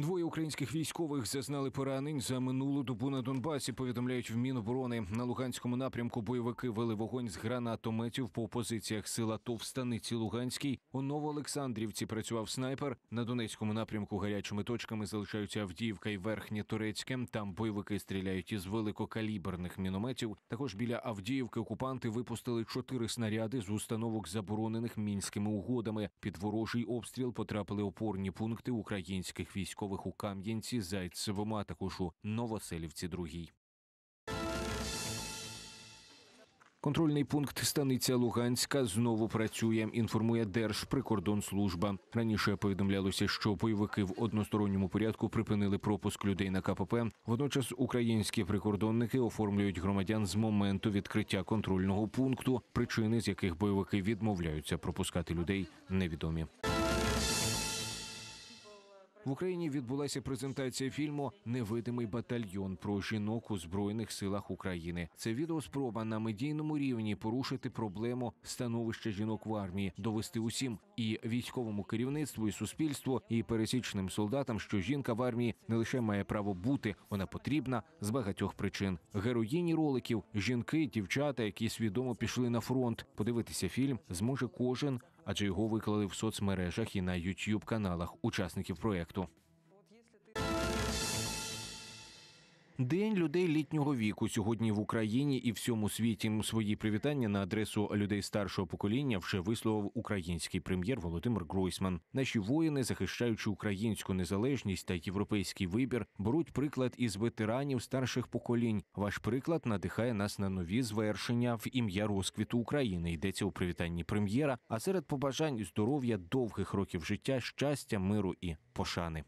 Двоє українських військових зазнали поранень за минулу добу на Донбасі. Повідомляють в Міноборони на Луганському напрямку. Бойовики вели вогонь з гранатометів по позиціях сил Товстаниці Луганській. У Новоолександрівці працював снайпер. На Донецькому напрямку гарячими точками залишаються Авдіївка і Верхнє Турецьке. Там бойовики стріляють із великокаліберних мінометів. Також біля Авдіївки окупанти випустили чотири снаряди з установок, заборонених мінськими угодами. Під ворожий обстріл потрапили опорні пункти українських військових. Оріхових у Кам'янці, Зайцевому, а також у Новоселівці. Другій. Контрольний пункт станиця Луганська знову працює. Інформує Держприкордонслужба. Раніше повідомлялося, що бойовики в односторонньому порядку припинили пропуск людей на КПП. Водночас українські прикордонники оформлюють громадян з моменту відкриття контрольного пункту. Причини, з яких бойовики відмовляються пропускати людей, невідомі. В Україні відбулася презентація фільму Невидимий батальйон про жінок у збройних силах України. Це відеоспроба на медійному рівні порушити проблему становища жінок в армії, довести усім і військовому керівництву, і суспільству, і пересічним солдатам, що жінка в армії не лише має право бути, вона потрібна з багатьох причин. Героїні роликів жінки, дівчата, які свідомо пішли на фронт. Подивитися фільм зможе кожен адже його виклали в соцмережах і на youtube каналах учасників проекту. День людей літнього віку сьогодні в Україні і всьому світі свої привітання на адресу людей старшого покоління вже висловив український прем'єр Володимир Гройсман. Наші воїни, захищаючи українську незалежність та європейський вибір, беруть приклад із ветеранів старших поколінь. Ваш приклад надихає нас на нові звершення в ім'я розквіту України. Йдеться у привітанні прем'єра. А серед побажань здоров'я, довгих років життя, щастя, миру і пошани.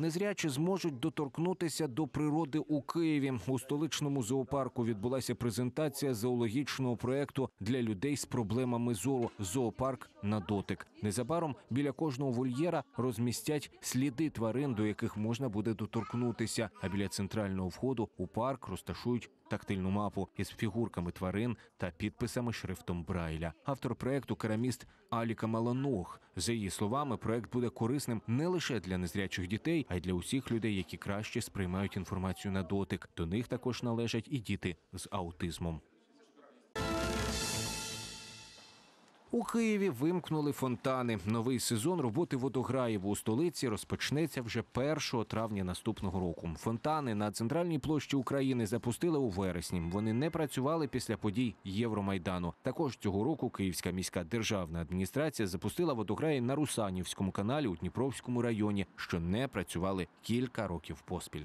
незрячі зможуть доторкнутися до природи у Києві. У столичному зоопарку відбулася презентація зоологічного проекту для людей з проблемами зору зоопарк на дотик. Незабаром біля кожного вольєра розмістять сліди тварин, до яких можна буде доторкнутися. А біля центрального входу у парк розташують. Тактильну мапу із фігурками тварин та підписами шрифтом Брайля. Автор проекту кераміст Аліка Маланох. За її словами, проект буде корисним не лише для незрячих дітей, а й для усіх людей, які краще сприймають інформацію на дотик. До них також належать і діти з аутизмом. У Києві вимкнули фонтани. Новий сезон роботи водограєву у столиці розпочнеться вже 1 травня наступного року. Фонтани на центральній площі України запустили у вересні. Вони не працювали після подій Євромайдану. Також цього року Київська міська державна адміністрація запустила водограї на Русанівському каналі у Дніпровському районі, що не працювали кілька років поспіль.